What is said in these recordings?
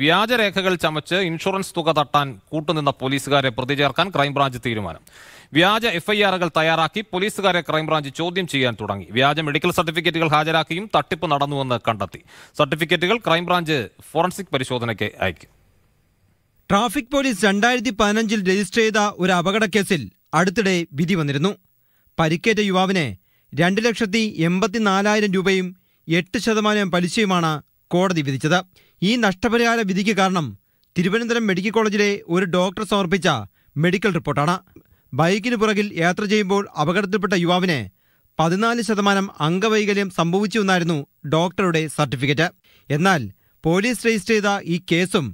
വ്യാജരേഖകൾ ചമച്ച് insurance തുക തട്ടാൻ കൂട്ടുനിന്ന പോലീസുകാരെ പ്രതി ചേർക്കാൻ ക്രൈംബ്രാഞ്ച് തീരുമാനം വ്യാജ എഫ്ഐആറുകൾ തയ്യാറാക്കി പോലീസുകാരെ ക്രൈംബ്രാഞ്ച് ചോദ്യം ചെയ്യാൻ തുടങ്ങി വ്യാജ മെഡിക്കൽ സർട്ടിഫിക്കറ്റുകൾ ഹാജരാക്കിയും തട്ടിപ്പ് നടന്നുവെന്ന് കണ്ടെത്തി സർട്ടിഫിക്കറ്റുകൾ ക്രൈംബ്രാഞ്ച് ഫോറൻസിക് പരിശോധനയ്ക്ക് അയക്കും ട്രാഫിക് പോലീസ് രണ്ടായിരത്തി പതിനഞ്ചിൽ രജിസ്റ്റർ ചെയ്ത ഒരു കേസിൽ അടുത്തിടെ വിധി വന്നിരുന്നു പരിക്കേറ്റ യുവാവിനെ രണ്ട് ലക്ഷത്തി എൺപത്തിനാലായിരം രൂപയും എട്ട് ശതമാനം പലിശയുമാണ് കോടതി വിധിച്ചത് ഈ നഷ്ടപരിഹാര വിധിക്ക് കാരണം തിരുവനന്തപുരം മെഡിക്കൽ കോളേജിലെ ഒരു ഡോക്ടർ സമർപ്പിച്ച മെഡിക്കൽ റിപ്പോർട്ടാണ് ബൈക്കിന് പുറകിൽ യാത്ര ചെയ്യുമ്പോൾ അപകടത്തിൽപ്പെട്ട യുവാവിന് പതിനാല് ശതമാനം അംഗവൈകല്യം സംഭവിച്ചുവെന്നായിരുന്നു ഡോക്ടറുടെ സർട്ടിഫിക്കറ്റ് എന്നാൽ പോലീസ് രജിസ്റ്റർ ചെയ്ത ഈ കേസും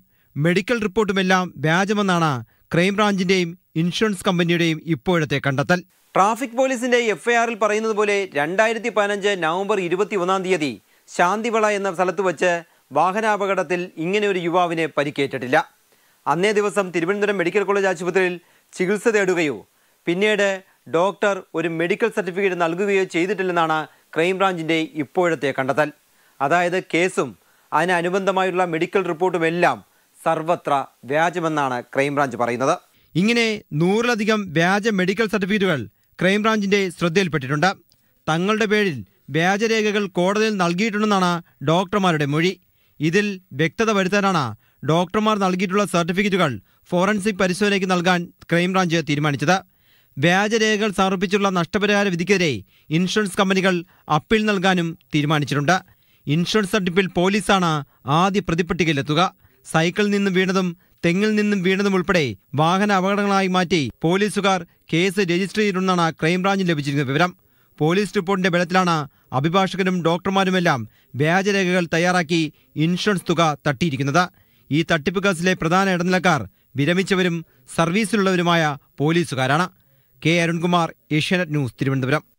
മെഡിക്കൽ റിപ്പോർട്ടുമെല്ലാം വ്യാജമെന്നാണ് ക്രൈംബ്രാഞ്ചിന്റെയും ഇൻഷുറൻസ് കമ്പനിയുടെയും ഇപ്പോഴത്തെ കണ്ടെത്തൽ ട്രാഫിക് പോലീസിന്റെ എഫ്ഐആറിൽ പറയുന്നത് പോലെ രണ്ടായിരത്തി പതിനഞ്ച് നവംബർ ഇരുപത്തി ഒന്നാം തീയതി ശാന്തിവള എന്ന സ്ഥലത്ത് വച്ച് വാഹനാപകടത്തിൽ ഇങ്ങനെ ഒരു യുവാവിനെ പരിക്കേറ്റിട്ടില്ല അന്നേ ദിവസം തിരുവനന്തപുരം മെഡിക്കൽ കോളേജ് ആശുപത്രിയിൽ ചികിത്സ തേടുകയോ പിന്നീട് ഡോക്ടർ ഒരു മെഡിക്കൽ സർട്ടിഫിക്കറ്റ് നൽകുകയോ ചെയ്തിട്ടില്ലെന്നാണ് ക്രൈംബ്രാഞ്ചിൻ്റെ ഇപ്പോഴത്തെ കണ്ടെത്തൽ അതായത് കേസും അതിനനുബന്ധമായുള്ള മെഡിക്കൽ റിപ്പോർട്ടും എല്ലാം സർവത്ര വ്യാജമെന്നാണ് ക്രൈംബ്രാഞ്ച് പറയുന്നത് ഇങ്ങനെ നൂറിലധികം വ്യാജ മെഡിക്കൽ സർട്ടിഫിക്കറ്റുകൾ ക്രൈംബ്രാഞ്ചിന്റെ ശ്രദ്ധയിൽപ്പെട്ടിട്ടുണ്ട് തങ്ങളുടെ പേരിൽ വ്യാജരേഖകൾ കോടതിയിൽ നൽകിയിട്ടുണ്ടെന്നാണ് ഡോക്ടർമാരുടെ മൊഴി ഇതിൽ വ്യക്തത വരുത്താനാണ് ഡോക്ടർമാർ നൽകിയിട്ടുള്ള സർട്ടിഫിക്കറ്റുകൾ ഫോറൻസിക് പരിശോധനയ്ക്ക് നൽകാൻ ക്രൈംബ്രാഞ്ച് തീരുമാനിച്ചത് വ്യാജരേഖകൾ സമർപ്പിച്ചുള്ള നഷ്ടപരിഹാര വിധിക്കെതിരെ ഇൻഷുറൻസ് കമ്പനികൾ അപ്പീൽ നൽകാനും തീരുമാനിച്ചിട്ടുണ്ട് ഇൻഷുറൻസ് തട്ടിപ്പിൽ പോലീസാണ് ആദ്യ പ്രതിപ്പട്ടികയിലെത്തുക സൈക്കിളിൽ നിന്നും വീണതും തെങ്ങിൽ നിന്നും വീണതും ഉൾപ്പെടെ വാഹന അപകടങ്ങളായി മാറ്റി പോലീസുകാർ കേസ് രജിസ്റ്റർ ചെയ്തിട്ടുണ്ടെന്നാണ് ക്രൈംബ്രാഞ്ചിൽ ലഭിച്ചിരിക്കുന്ന വിവരം പോലീസ് റിപ്പോർട്ടിന്റെ ബലത്തിലാണ് അഭിഭാഷകരും ഡോക്ടർമാരുമെല്ലാം വ്യാജരേഖകൾ തയ്യാറാക്കി ഇൻഷുറൻസ് തുക തട്ടിയിരിക്കുന്നത് ഈ തട്ടിപ്പ് കേസിലെ പ്രധാന ഇടനിലക്കാർ വിരമിച്ചവരും സർവീസിലുള്ളവരുമായ പോലീസുകാരാണ് കെ അരുൺകുമാർ ഏഷ്യാനെറ്റ് ന്യൂസ് തിരുവനന്തപുരം